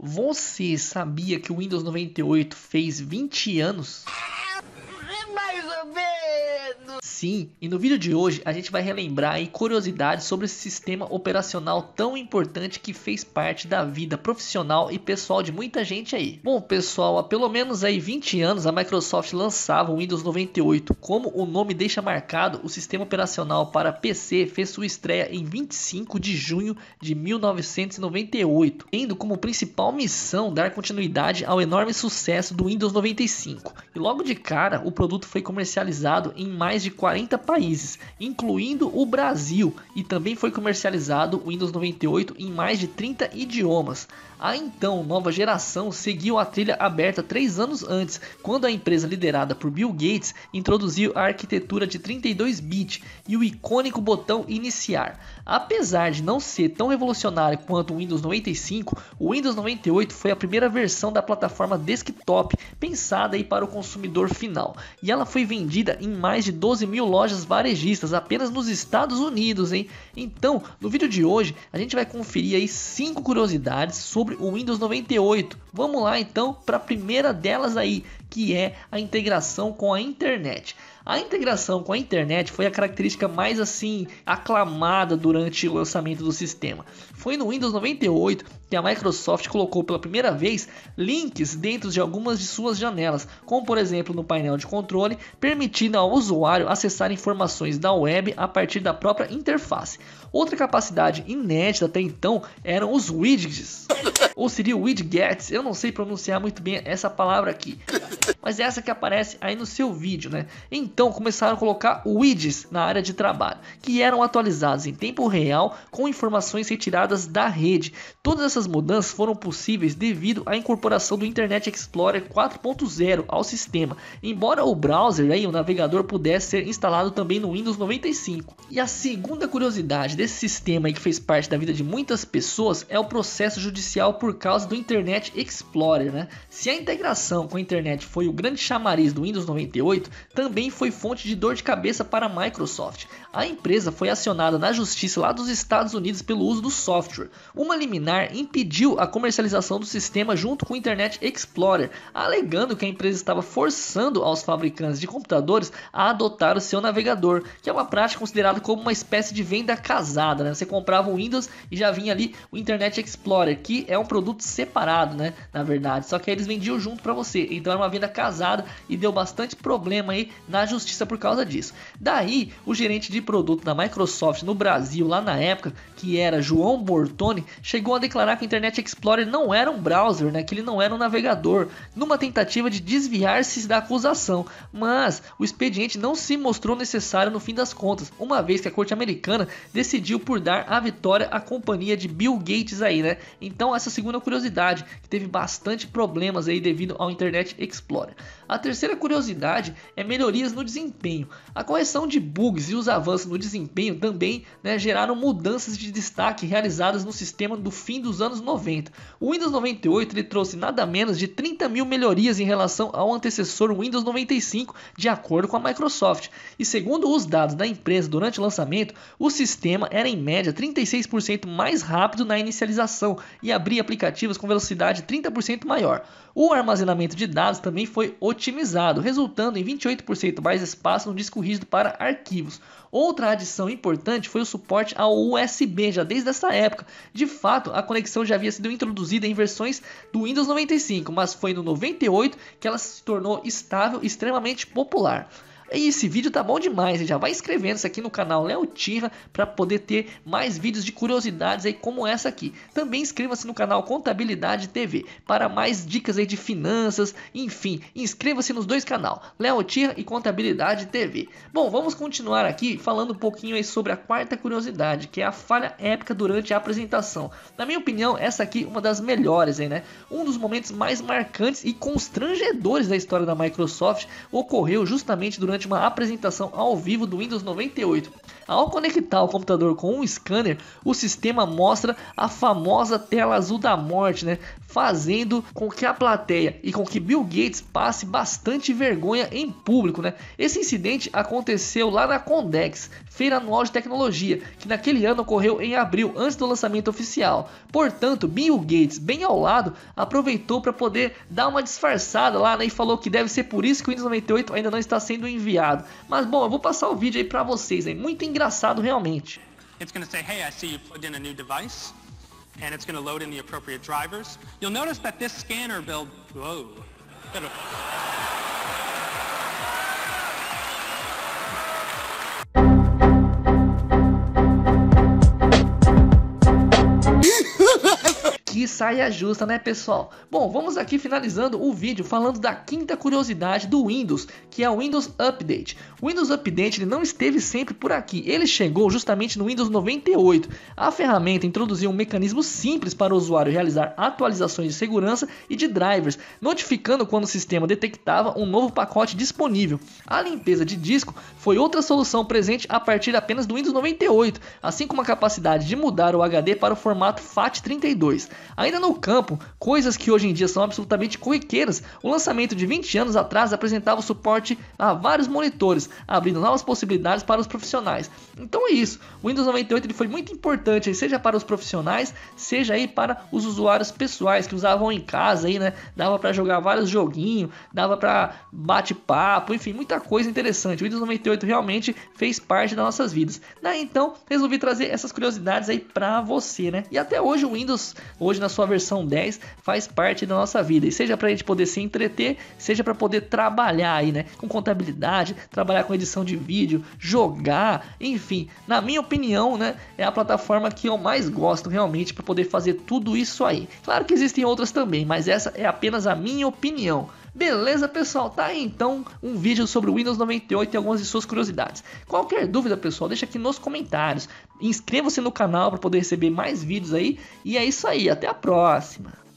Você sabia que o Windows 98 fez 20 anos? sim. E no vídeo de hoje a gente vai relembrar aí curiosidades sobre esse sistema operacional tão importante que fez parte da vida profissional e pessoal de muita gente aí. Bom, pessoal, há pelo menos aí 20 anos a Microsoft lançava o Windows 98. Como o nome deixa marcado, o sistema operacional para PC fez sua estreia em 25 de junho de 1998, tendo como principal missão dar continuidade ao enorme sucesso do Windows 95. E logo de cara, o produto foi comercializado em mais de 40 40 países, incluindo o Brasil, e também foi comercializado o Windows 98 em mais de 30 idiomas. A então nova geração seguiu a trilha aberta três anos antes, quando a empresa liderada por Bill Gates introduziu a arquitetura de 32-bit e o icônico botão iniciar. Apesar de não ser tão revolucionário quanto o Windows 95, o Windows 98 foi a primeira versão da plataforma desktop pensada para o consumidor final, e ela foi vendida em mais de 12 mil mil lojas varejistas apenas nos Estados Unidos, hein? Então, no vídeo de hoje, a gente vai conferir aí 5 curiosidades sobre o Windows 98. Vamos lá então para a primeira delas aí que é a integração com a internet. A integração com a internet foi a característica mais assim aclamada durante o lançamento do sistema. Foi no Windows 98 que a Microsoft colocou pela primeira vez links dentro de algumas de suas janelas, como por exemplo no painel de controle, permitindo ao usuário acessar informações da web a partir da própria interface. Outra capacidade inédita até então eram os widgets ou seria Widgets, eu não sei pronunciar muito bem essa palavra aqui mas é essa que aparece aí no seu vídeo, né? Então começaram a colocar widgets na área de trabalho, que eram atualizados em tempo real com informações retiradas da rede. Todas essas mudanças foram possíveis devido à incorporação do Internet Explorer 4.0 ao sistema, embora o browser né, e o navegador pudesse ser instalado também no Windows 95. E a segunda curiosidade desse sistema que fez parte da vida de muitas pessoas é o processo judicial por causa do Internet Explorer, né? Se a integração com a internet foi o grande chamariz do Windows 98 também foi fonte de dor de cabeça para a Microsoft. A empresa foi acionada na justiça lá dos Estados Unidos pelo uso do software. Uma liminar impediu a comercialização do sistema junto com o Internet Explorer, alegando que a empresa estava forçando aos fabricantes de computadores a adotar o seu navegador, que é uma prática considerada como uma espécie de venda casada. Né? Você comprava o Windows e já vinha ali o Internet Explorer, que é um produto separado, né? Na verdade, só que eles vendiam junto para você. Então era uma venda casada e deu bastante problema aí na justiça por causa disso. Daí, o gerente de produto da Microsoft no Brasil, lá na época, que era João Bortoni, chegou a declarar que o Internet Explorer não era um browser, né? que ele não era um navegador, numa tentativa de desviar-se da acusação. Mas o expediente não se mostrou necessário no fim das contas, uma vez que a corte americana decidiu por dar a vitória à companhia de Bill Gates aí, né? Então essa segunda curiosidade, que teve bastante problemas aí devido ao Internet Explorer fora. A terceira curiosidade é melhorias no desempenho. A correção de bugs e os avanços no desempenho também né, geraram mudanças de destaque realizadas no sistema do fim dos anos 90. O Windows 98 ele trouxe nada menos de 30 mil melhorias em relação ao antecessor Windows 95, de acordo com a Microsoft. E segundo os dados da empresa durante o lançamento, o sistema era em média 36% mais rápido na inicialização e abria aplicativos com velocidade 30% maior. O armazenamento de dados também foi foi otimizado, resultando em 28% mais espaço no disco rígido para arquivos. Outra adição importante foi o suporte ao USB, já desde essa época. De fato, a conexão já havia sido introduzida em versões do Windows 95, mas foi no 98 que ela se tornou estável e extremamente popular. Esse vídeo tá bom demais, já vai inscrevendo-se aqui no canal Léo Tirra para poder ter mais vídeos de curiosidades aí como essa aqui. Também inscreva-se no canal Contabilidade TV para mais dicas aí de finanças, enfim, inscreva-se nos dois canais, Léo Tirra e Contabilidade TV. Bom, vamos continuar aqui falando um pouquinho aí sobre a quarta curiosidade, que é a falha épica durante a apresentação. Na minha opinião, essa aqui é uma das melhores, hein, né? Um dos momentos mais marcantes e constrangedores da história da Microsoft ocorreu justamente durante durante uma apresentação ao vivo do Windows 98. Ao conectar o computador com um scanner, o sistema mostra a famosa tela azul da morte, né? fazendo com que a plateia e com que Bill Gates passe bastante vergonha em público. Né? Esse incidente aconteceu lá na Condex, Feira Anual de Tecnologia, que naquele ano ocorreu em abril, antes do lançamento oficial. Portanto, Bill Gates, bem ao lado, aproveitou para poder dar uma disfarçada lá né? e falou que deve ser por isso que o Windows 98 ainda não está sendo enviado desviado. Mas bom, eu vou passar o vídeo aí para vocês, é muito engraçado realmente. It's say, "Hey, I see you plugged in a new device." And it's load in the appropriate drivers. You'll notice that this scanner build, whoa. saia justa, né, pessoal? Bom, vamos aqui finalizando o vídeo falando da quinta curiosidade do Windows, que é o Windows Update. O Windows Update ele não esteve sempre por aqui, ele chegou justamente no Windows 98. A ferramenta introduziu um mecanismo simples para o usuário realizar atualizações de segurança e de drivers, notificando quando o sistema detectava um novo pacote disponível. A limpeza de disco foi outra solução presente a partir apenas do Windows 98, assim como a capacidade de mudar o HD para o formato FAT32. Ainda no campo, coisas que hoje em dia são absolutamente corriqueiras, o lançamento de 20 anos atrás apresentava o suporte a vários monitores, abrindo novas possibilidades para os profissionais. Então é isso, o Windows 98 ele foi muito importante, seja para os profissionais, seja aí para os usuários pessoais que usavam em casa, aí, né? dava para jogar vários joguinhos, dava para bate-papo, enfim, muita coisa interessante. O Windows 98 realmente fez parte das nossas vidas. Daí então, resolvi trazer essas curiosidades aí para você, né? E até hoje o Windows, hoje na na sua versão 10 faz parte da nossa vida. E seja para a gente poder se entreter, seja para poder trabalhar aí, né? Com contabilidade, trabalhar com edição de vídeo, jogar, enfim. Na minha opinião, né? É a plataforma que eu mais gosto realmente para poder fazer tudo isso aí. Claro que existem outras também, mas essa é apenas a minha opinião. Beleza, pessoal? Tá aí então um vídeo sobre o Windows 98 e algumas de suas curiosidades. Qualquer dúvida, pessoal, deixa aqui nos comentários. Inscreva-se no canal para poder receber mais vídeos aí. E é isso aí, até a próxima!